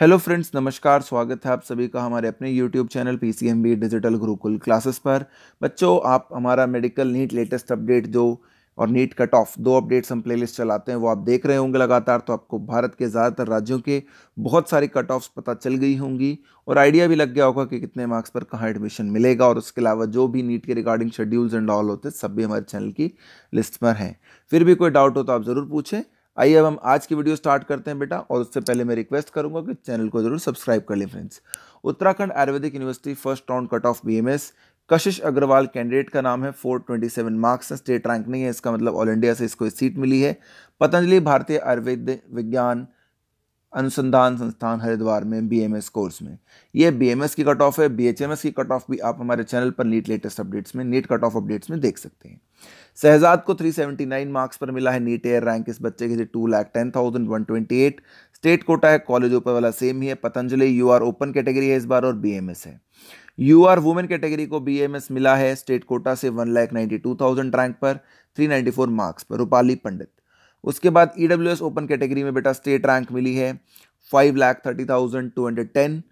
hello friends नमस्कार स्वागत है आप सभी का हमारे अपने YouTube channel P C M B digital Gurukul classes पर बच्चों आप हमारा मेडिकल नीट लेटेस्ट अपडेट जो और नीट कट ऑफ दो अपडेट्स हम प्लेलिस्ट चलाते हैं वो आप देख रहे होंगे लगातार तो आपको भारत के ज़्यादातर राज्यों के बहुत सारे कट ऑफ्स पता चल गई होंगी और आइडिया भी लग गया होगा कि कितने मार्क्स पर कहाँ एडमिशन मिलेगा और उसके अलावा जो भी नीट के रिगार्डिंग शेड्यूल्स एंड ऑल होते सब भी हमारे चैनल की लिस्ट पर हैं फिर भी कोई डाउट हो तो आप ज़रूर पूछें आइए अब हम आज की वीडियो स्टार्ट करते हैं बेटा और उससे पहले मैं रिक्वेस्ट करूंगा कि चैनल को जरूर सब्सक्राइब कर लें friends Uttarakhand ayurvedic university first round cut off BMS Kashish Agarwal candidate का नाम है 427 मार्क्स है स्टेट रैंक नहीं है इसका मतलब ऑल इंडिया से इसको सीट मिली है पतंजलि भारतीय आयुर्वेद विज्ञान अनुसंधान संस्थान हरिद्वार में बीएमएस कोर्स में ये बीएमएस की कट ऑफ है बीएचएमएस की कट ऑफ भी आप हमारे चैनल पर नीट लेटेस्ट अपडेट्स में नीट कट ऑफ अपडेट्स में देख सकते हैं शहजाद को 379 मार्क्स पर मिला है नीट एयर रैंक इस बच्चे के two lakh ten thousand one twenty eight state quota है कॉलेज ऊपर वाला सेम ही है Patanjali U R open category है इस बार और बी है यू आर वुमेन कैटेगरी को बी मिला है स्टेट कोटा से one lakh ninety two thousand rank पर थ्री नाइन्टी फोर मार्क्स पर रूपाली पंडित उसके बाद E W S open category में बेटा स्टेट रैंक मिली है five lakh thirty thousand two hundred ten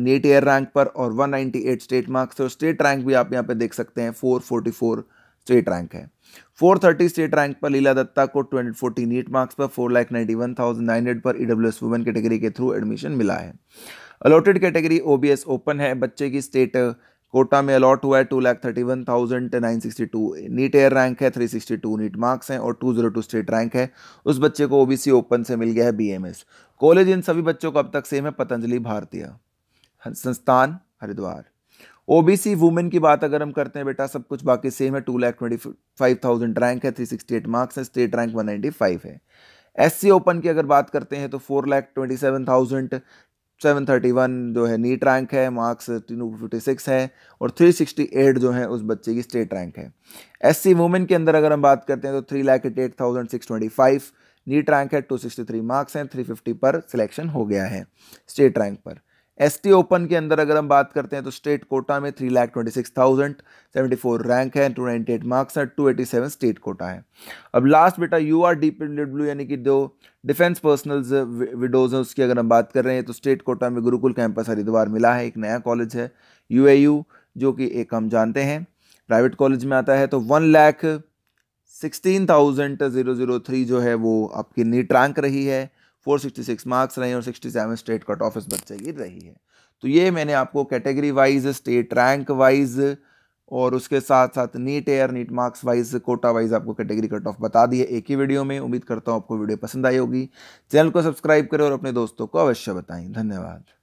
NEET air rank पर और one ninety eight state marks और स्टेट रैंक भी आप यहाँ पे देख सकते हैं four forty four state rank है फोर थर्टी स्टेट रैंक पर लीला दत्ता को two hundred forty NEET marks पर four lakh ninety one thousand nine hundred पर E W S women category के थ्रू एडमिशन मिला है allotted category O B S open है बच्चे की स्टेट कोटा में अलॉट हुआ है two lakh thirty one thousand nine sixty two NEET air rank है three sixty two NEET marks हैं और two zero two state rank है उस बच्चे को ओबीसी ओपन से मिल गया है बीएमएस कॉलेज इन सभी बच्चों को अब तक सेम है पतंजलि भारतीय संस्थान हरिद्वार ओबीसी वुमेन की बात अगर हम करते हैं बेटा सब कुछ बाकी सेम है two lakh twenty five thousand rank है थ्री सिक्सटी एट मार्क्स है state rank one ninety five है एस ओपन की अगर बात करते हैं तो four lakh twenty seven thousand 731 जो है नीट रैंक है मार्क्स फिफ्टी सिक्स है और 368 जो है उस बच्चे की स्टेट रैंक है एस सी वुमेन के अंदर अगर हम बात करते हैं तो three lakh eight eight thousand six twenty five NEET rank है 263 मार्क्स हैं 350 पर सिलेक्शन हो गया है स्टेट रैंक पर एस टी ओपन के अंदर अगर हम बात करते हैं तो स्टेट कोटा में three lakh twenty six thousand seventy four rank है टू नाइन्टी एट मार्क्स है two eighty seven state quota है अब लास्ट बेटा U R D P W यानी कि दो डिफेंस पर्सनल्स विडोज हैं उसकी अगर हम बात कर रहे हैं तो स्टेट कोटा में गुरुकुल कैंपस हरिद्वार मिला है एक नया कॉलेज है यू जो कि एक हम जानते हैं प्राइवेट कॉलेज में आता है तो one lakh sixteen thousand zero zero three जो है वो आपकी नीट रैंक रही है 466 मार्क्स रहे और 67 स्टेट कट ऑफ इस बच्चे की रही है तो ये मैंने आपको category wise state rank wise और उसके साथ साथ NEET air NEET marks wise quota wise आपको कैटेगरी कट ऑफ बता दी है एक ही वीडियो में उम्मीद करता हूँ आपको वीडियो पसंद आई होगी चैनल को सब्सक्राइब करें और अपने दोस्तों को अवश्य बताएं धन्यवाद